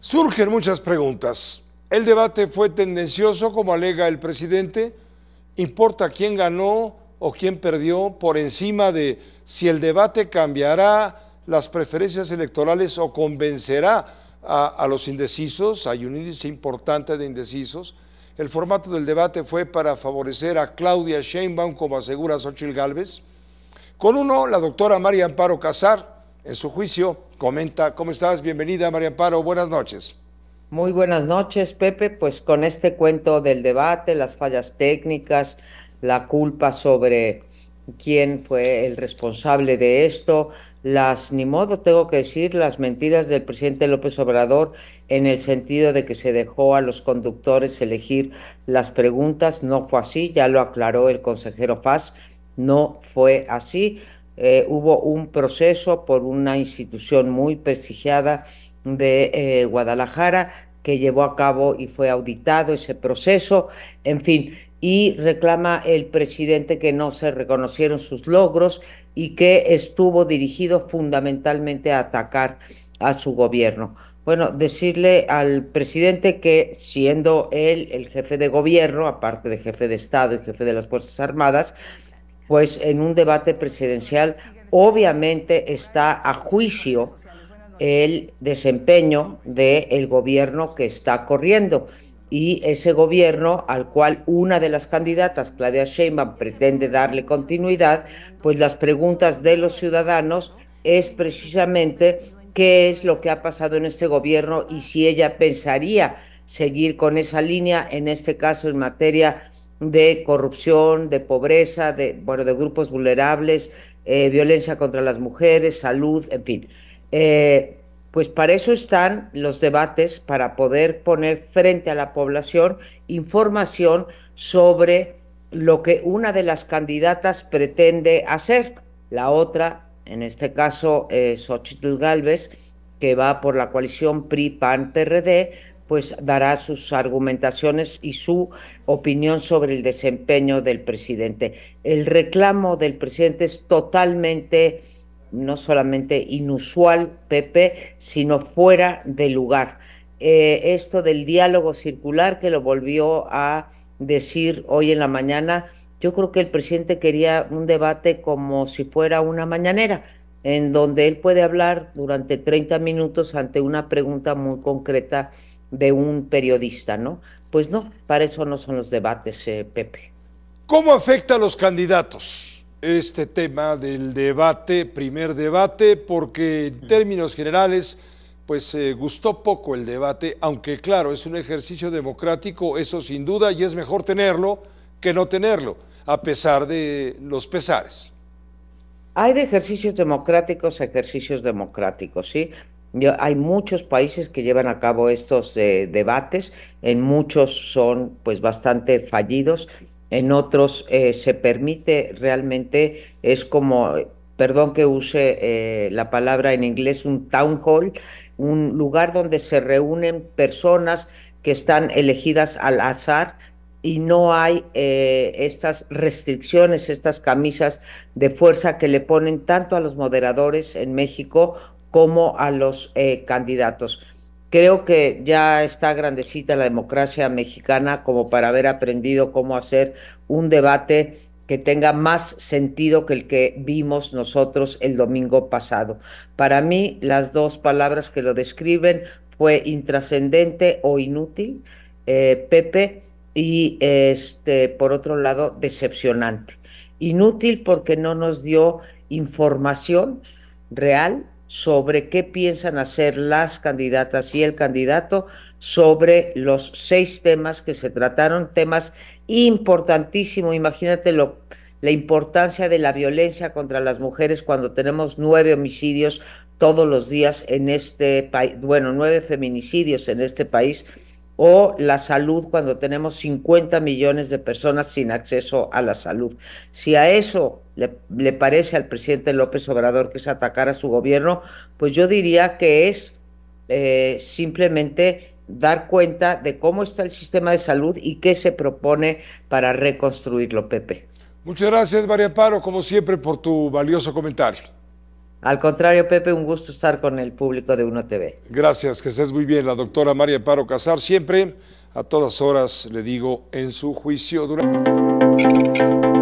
Surgen muchas preguntas. ¿El debate fue tendencioso, como alega el presidente? ¿Importa quién ganó o quién perdió por encima de si el debate cambiará las preferencias electorales o convencerá a, los indecisos? Hay un índice importante de indecisos. El formato del debate fue para favorecer a Claudia Sheinbaum, como asegura Xochitl Gálvez. Con uno, la doctora María Amparo Casar, en su juicio. Comenta, ¿cómo estás? Bienvenida, María Amparo. Buenas noches. Muy buenas noches, Pepe. Pues con este cuento del debate, las fallas técnicas, la culpa sobre quién fue el responsable de esto, las, ni modo tengo que decir, las mentiras del presidente López Obrador en el sentido de que se dejó a los conductores elegir las preguntas, no fue así, ya lo aclaró el consejero Faz. no fue así. Eh, hubo un proceso por una institución muy prestigiada de eh, Guadalajara que llevó a cabo y fue auditado ese proceso, en fin, y reclama el presidente que no se reconocieron sus logros y que estuvo dirigido fundamentalmente a atacar a su gobierno. Bueno, decirle al presidente que siendo él el jefe de gobierno, aparte de jefe de Estado y jefe de las Fuerzas Armadas, pues en un debate presidencial obviamente está a juicio el desempeño del gobierno que está corriendo. Y ese gobierno al cual una de las candidatas, Claudia Sheinbaum, pretende darle continuidad, pues las preguntas de los ciudadanos es precisamente qué es lo que ha pasado en este gobierno y si ella pensaría seguir con esa línea, en este caso en materia de corrupción, de pobreza, de, bueno, de grupos vulnerables, eh, violencia contra las mujeres, salud, en fin. Eh, pues para eso están los debates, para poder poner frente a la población información sobre lo que una de las candidatas pretende hacer. La otra, en este caso, eh, Xochitl Galvez, que va por la coalición PRI-PAN-PRD, pues dará sus argumentaciones y su opinión sobre el desempeño del presidente. El reclamo del presidente es totalmente, no solamente inusual, Pepe, sino fuera de lugar. Eh, esto del diálogo circular que lo volvió a decir hoy en la mañana, yo creo que el presidente quería un debate como si fuera una mañanera en donde él puede hablar durante 30 minutos ante una pregunta muy concreta de un periodista, ¿no? Pues no, para eso no son los debates, eh, Pepe. ¿Cómo afecta a los candidatos este tema del debate, primer debate? Porque en mm. términos generales, pues eh, gustó poco el debate, aunque claro, es un ejercicio democrático, eso sin duda, y es mejor tenerlo que no tenerlo, a pesar de los pesares. Hay de ejercicios democráticos a ejercicios democráticos, ¿sí? hay muchos países que llevan a cabo estos eh, debates, en muchos son pues bastante fallidos, en otros eh, se permite realmente, es como, perdón que use eh, la palabra en inglés, un town hall, un lugar donde se reúnen personas que están elegidas al azar y no hay eh, estas restricciones, estas camisas de fuerza que le ponen tanto a los moderadores en México como a los eh, candidatos. Creo que ya está grandecita la democracia mexicana como para haber aprendido cómo hacer un debate que tenga más sentido que el que vimos nosotros el domingo pasado. Para mí, las dos palabras que lo describen fue intrascendente o inútil. Eh, Pepe, y este, por otro lado, decepcionante. Inútil porque no nos dio información real sobre qué piensan hacer las candidatas y el candidato sobre los seis temas que se trataron, temas importantísimos. Imagínate la importancia de la violencia contra las mujeres cuando tenemos nueve homicidios todos los días en este país, bueno, nueve feminicidios en este país o la salud cuando tenemos 50 millones de personas sin acceso a la salud. Si a eso le, parece al presidente López Obrador que es atacar a su gobierno, pues yo diría que es eh, simplemente dar cuenta de cómo está el sistema de salud y qué se propone para reconstruirlo, Pepe. Muchas gracias, María Paro, como siempre, por tu valioso comentario. Al contrario, Pepe, un gusto estar con el público de Uno TV. Gracias, que estés muy bien. La doctora María Paro Casar, siempre a todas horas, le digo, en su juicio durante...